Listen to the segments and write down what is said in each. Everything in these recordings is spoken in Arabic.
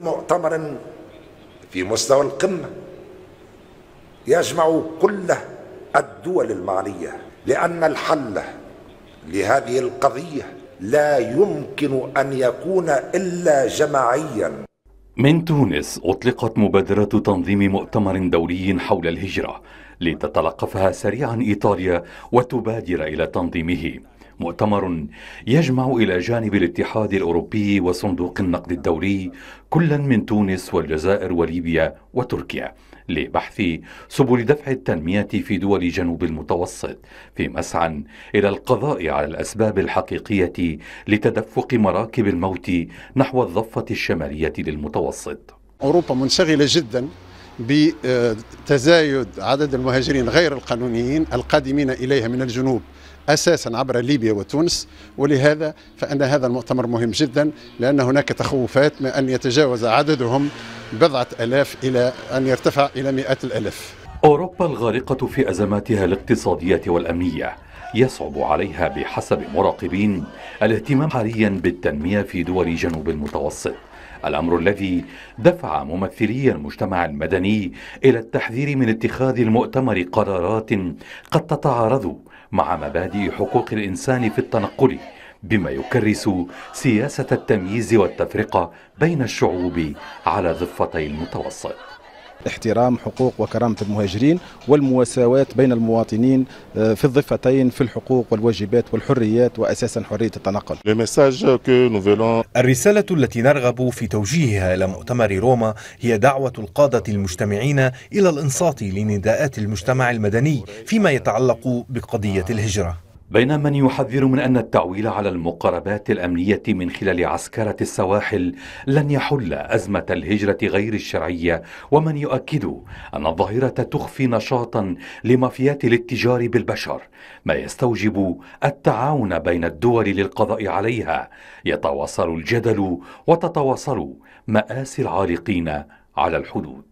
مؤتمر في مستوى القمة يجمع كل الدول المعنية لأن الحل لهذه القضية لا يمكن أن يكون إلا جماعيا من تونس أطلقت مبادرة تنظيم مؤتمر دولي حول الهجرة لتتلقفها سريعا إيطاليا وتبادر إلى تنظيمه مؤتمر يجمع إلى جانب الاتحاد الأوروبي وصندوق النقد الدولي كلا من تونس والجزائر وليبيا وتركيا لبحث سبل دفع التنمية في دول جنوب المتوسط في مسعى إلى القضاء على الأسباب الحقيقية لتدفق مراكب الموت نحو الضفة الشمالية للمتوسط أوروبا منشغلة جدا بتزايد عدد المهاجرين غير القانونيين القادمين إليها من الجنوب اساسا عبر ليبيا وتونس ولهذا فان هذا المؤتمر مهم جدا لان هناك تخوفات من ان يتجاوز عددهم بضعه الاف الى ان يرتفع الى مئات الالاف. اوروبا الغارقه في ازماتها الاقتصاديه والامنيه يصعب عليها بحسب مراقبين الاهتمام حاليا بالتنميه في دول جنوب المتوسط. الأمر الذي دفع ممثلي المجتمع المدني إلى التحذير من اتخاذ المؤتمر قرارات قد تتعارض مع مبادئ حقوق الإنسان في التنقل بما يكرس سياسة التمييز والتفرقة بين الشعوب على ضفتي المتوسط احترام حقوق وكرامة المهاجرين والمساواة بين المواطنين آه، في الضفتين في الحقوق والواجبات والحريات وأساسا حرية التنقل الرسالة التي نرغب في توجيهها إلى مؤتمر روما هي دعوة القادة المجتمعين إلى الإنصات لنداءات المجتمع المدني فيما يتعلق بقضية الهجرة بين من يحذر من أن التعويل على المقاربات الأمنية من خلال عسكرة السواحل لن يحل أزمة الهجرة غير الشرعية ومن يؤكد أن الظاهرة تخفي نشاطا لمافيات الاتجار بالبشر ما يستوجب التعاون بين الدول للقضاء عليها يتواصل الجدل وتتواصل مآسي العالقين على الحدود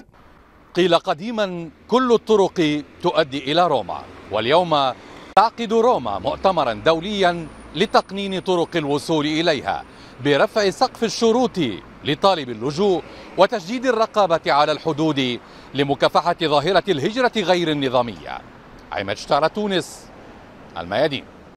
قيل قديما كل الطرق تؤدي إلى روما واليوم تعقد روما مؤتمرا دوليا لتقنين طرق الوصول إليها برفع سقف الشروط لطالب اللجوء وتشديد الرقابة على الحدود لمكافحة ظاهرة الهجرة غير النظامية عماد تونس الميادين